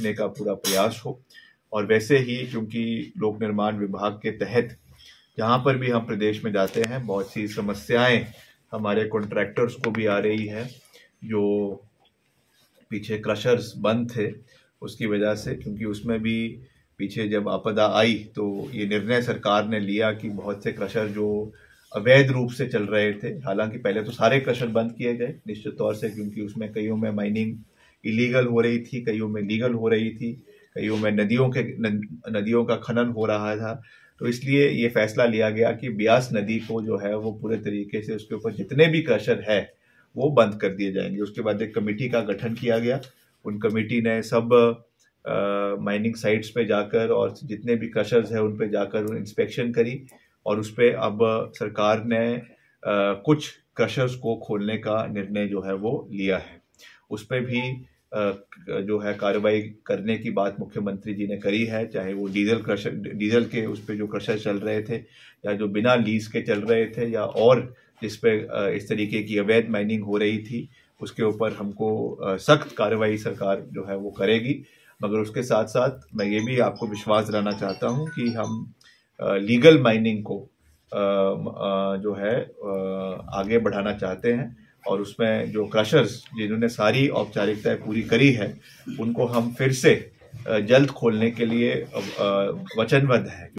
रखने का पूरा प्रयास हो और वैसे ही क्योंकि लोक निर्माण विभाग के तहत जहाँ पर भी हम प्रदेश में जाते हैं बहुत सी समस्याएं हमारे कॉन्ट्रैक्टर्स को भी आ रही है जो पीछे क्रशर्स बंद थे उसकी वजह से क्योंकि उसमें भी पीछे जब आपदा आई तो ये निर्णय सरकार ने लिया कि बहुत से क्रशर जो अवैध रूप से चल रहे थे हालांकि पहले तो सारे क्रशर बंद किए गए निश्चित तौर से क्योंकि उसमें कईयों में माइनिंग इलीगल हो रही थी कईयों में लीगल हो रही थी कईयों में नदियों के नदियों का खनन हो रहा था तो इसलिए ये फैसला लिया गया कि ब्यास नदी को जो है वो पूरे तरीके से उसके ऊपर जितने भी क्रशर है वो बंद कर दिए जाएंगे उसके बाद एक कमेटी का गठन किया गया उन कमेटी ने सब माइनिंग साइट्स पे जाकर और जितने भी क्रशर्स हैं उन पे जाकर उन इंस्पेक्शन करी और उस पर अब सरकार ने आ, कुछ क्रशर्स को खोलने का निर्णय जो है वो लिया है उस पर भी जो है कार्रवाई करने की बात मुख्यमंत्री जी ने करी है चाहे वो डीजल क्रशर डीजल के उस पर जो क्रशर चल रहे थे या जो बिना लीज के चल रहे थे या और जिस पे इस तरीके की अवैध माइनिंग हो रही थी उसके ऊपर हमको सख्त कार्रवाई सरकार जो है वो करेगी मगर उसके साथ साथ मैं ये भी आपको विश्वास दिलाना चाहता हूँ कि हम लीगल माइनिंग को जो है आगे बढ़ाना चाहते हैं और उसमें जो क्रशर्स जिन्होंने सारी औपचारिकताएं पूरी करी है उनको हम फिर से जल्द खोलने के लिए वचनबद्ध हैं